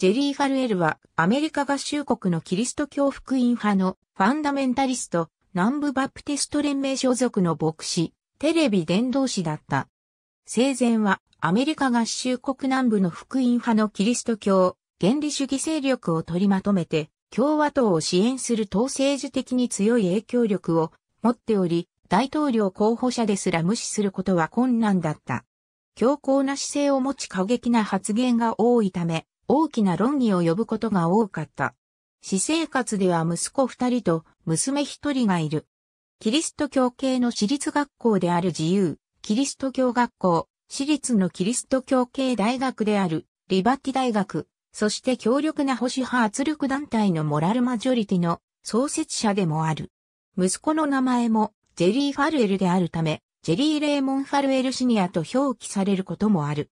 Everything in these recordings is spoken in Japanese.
ジェリー・ファルエルはアメリカ合衆国のキリスト教福音派のファンダメンタリスト、南部バプテスト連盟所属の牧師、テレビ伝道師だった。生前はアメリカ合衆国南部の福音派のキリスト教、原理主義勢力を取りまとめて、共和党を支援する党政治的に強い影響力を持っており、大統領候補者ですら無視することは困難だった。強硬な姿勢を持ち過激な発言が多いため、大きな論議を呼ぶことが多かった。私生活では息子二人と娘一人がいる。キリスト教系の私立学校である自由、キリスト教学校、私立のキリスト教系大学であるリバティ大学、そして強力な保守派圧力団体のモラルマジョリティの創設者でもある。息子の名前もジェリー・ファルエルであるため、ジェリー・レーモン・ファルエルシニアと表記されることもある。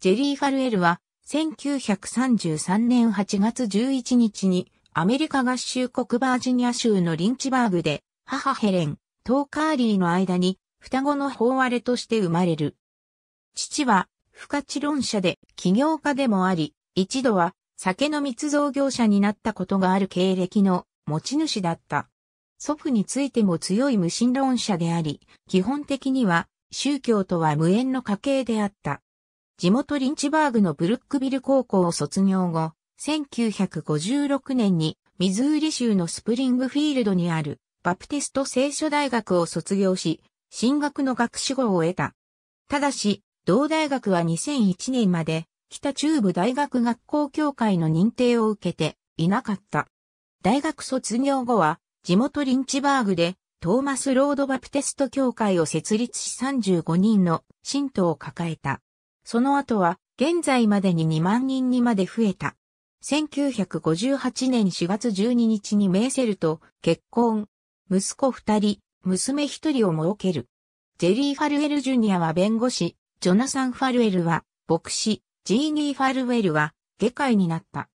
ジェリー・ファルエルは1933年8月11日にアメリカ合衆国バージニア州のリンチバーグで母ヘレン、トーカーリーの間に双子の法割れとして生まれる。父は不可知論者で起業家でもあり、一度は酒の密造業者になったことがある経歴の持ち主だった。祖父についても強い無心論者であり、基本的には宗教とは無縁の家系であった。地元リンチバーグのブルックビル高校を卒業後、1956年にミズーリ州のスプリングフィールドにあるバプテスト聖書大学を卒業し、進学の学士号を得た。ただし、同大学は2001年まで北中部大学学校協会の認定を受けていなかった。大学卒業後は地元リンチバーグでトーマス・ロード・バプテスト協会を設立し35人の信徒を抱えた。その後は現在までに2万人にまで増えた。1958年4月12日にメーセルと結婚、息子二人、娘一人を設ける。ジェリー・ファルウェル・ジュニアは弁護士、ジョナサン・ファルウェルは牧師、ジーニー・ファルウェルは下界になった。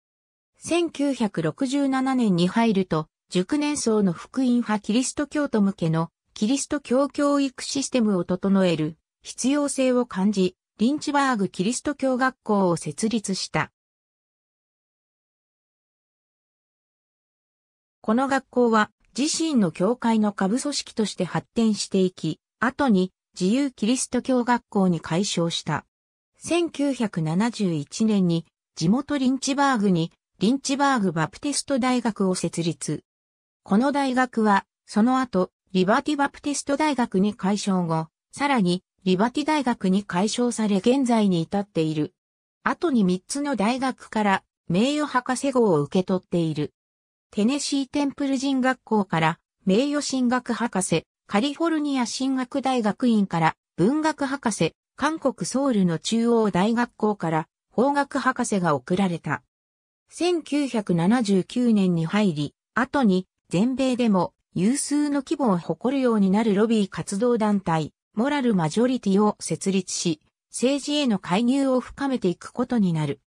1967年に入ると、熟年層の福音派キリスト教徒向けのキリスト教教育システムを整える必要性を感じ、リンチバーグキリスト教学校を設立した。この学校は自身の教会の下部組織として発展していき、後に自由キリスト教学校に改称した。1971年に地元リンチバーグにリンチバーグバプテスト大学を設立。この大学はその後リバティバプテスト大学に改称後、さらにリバティ大学に解消され現在に至っている。後に3つの大学から名誉博士号を受け取っている。テネシーテンプル人学校から名誉進学博士、カリフォルニア進学大学院から文学博士、韓国ソウルの中央大学校から法学博士が贈られた。1979年に入り、後に全米でも有数の規模を誇るようになるロビー活動団体、モラルマジョリティを設立し、政治への介入を深めていくことになる。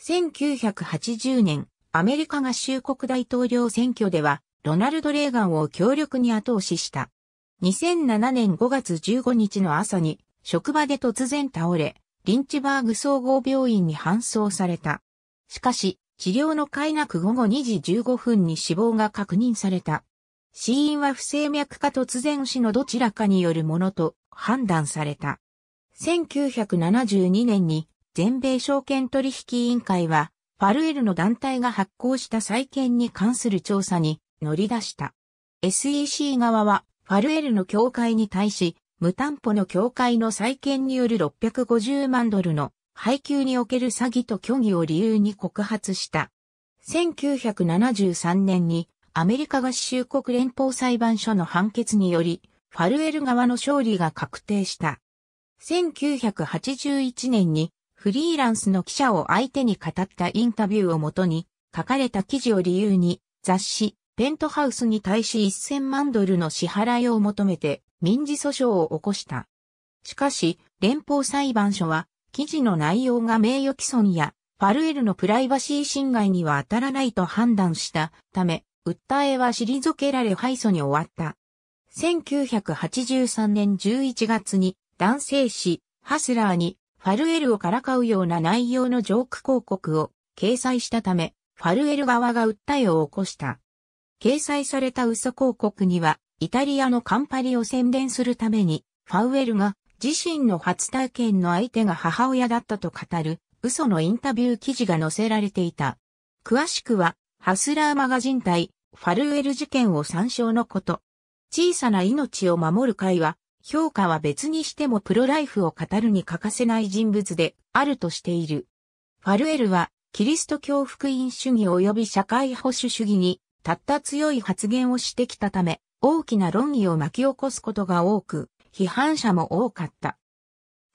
1980年、アメリカ合衆国大統領選挙では、ロナルド・レーガンを強力に後押しした。2007年5月15日の朝に、職場で突然倒れ、リンチバーグ総合病院に搬送された。しかし、治療の快なく午後2時15分に死亡が確認された。死因は不整脈か突然死のどちらかによるものと判断された。1972年に全米証券取引委員会は、ファルエルの団体が発行した債券に関する調査に乗り出した。SEC 側は、ファルエルの協会に対し、無担保の協会の債券による650万ドルの配給における詐欺と虚偽を理由に告発した。1973年にアメリカ合衆国連邦裁判所の判決により、ファルエル側の勝利が確定した。1981年にフリーランスの記者を相手に語ったインタビューをもとに書かれた記事を理由に雑誌ペントハウスに対し1000万ドルの支払いを求めて民事訴訟を起こした。しかし連邦裁判所は記事の内容が名誉毀損やファルエルのプライバシー侵害には当たらないと判断したため、訴えは退けられ敗訴に終わった。1983年11月に男性誌、ハスラーにファルエルをからかうような内容のジョーク広告を掲載したため、ファルエル側が訴えを起こした。掲載された嘘広告には、イタリアのカンパリを宣伝するために、ファウエルが自身の初体験の相手が母親だったと語る嘘のインタビュー記事が載せられていた。詳しくは、ハスラーマガジン対ファルエル事件を参照のこと。小さな命を守る会は、評価は別にしてもプロライフを語るに欠かせない人物であるとしている。ファルエルは、キリスト教福音主義及び社会保守主義に、たった強い発言をしてきたため、大きな論議を巻き起こすことが多く、批判者も多かった。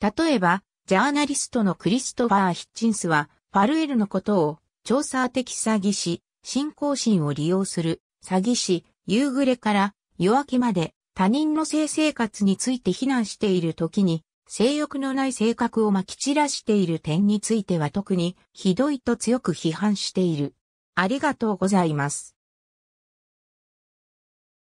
例えば、ジャーナリストのクリストファー・ヒッチンスは、ファルエルのことを、調査的詐欺師、信仰心を利用する、詐欺師、夕暮れから、夜明けまで他人の性生活について非難している時に、性欲のない性格をまき散らしている点については特にひどいと強く批判している。ありがとうございます。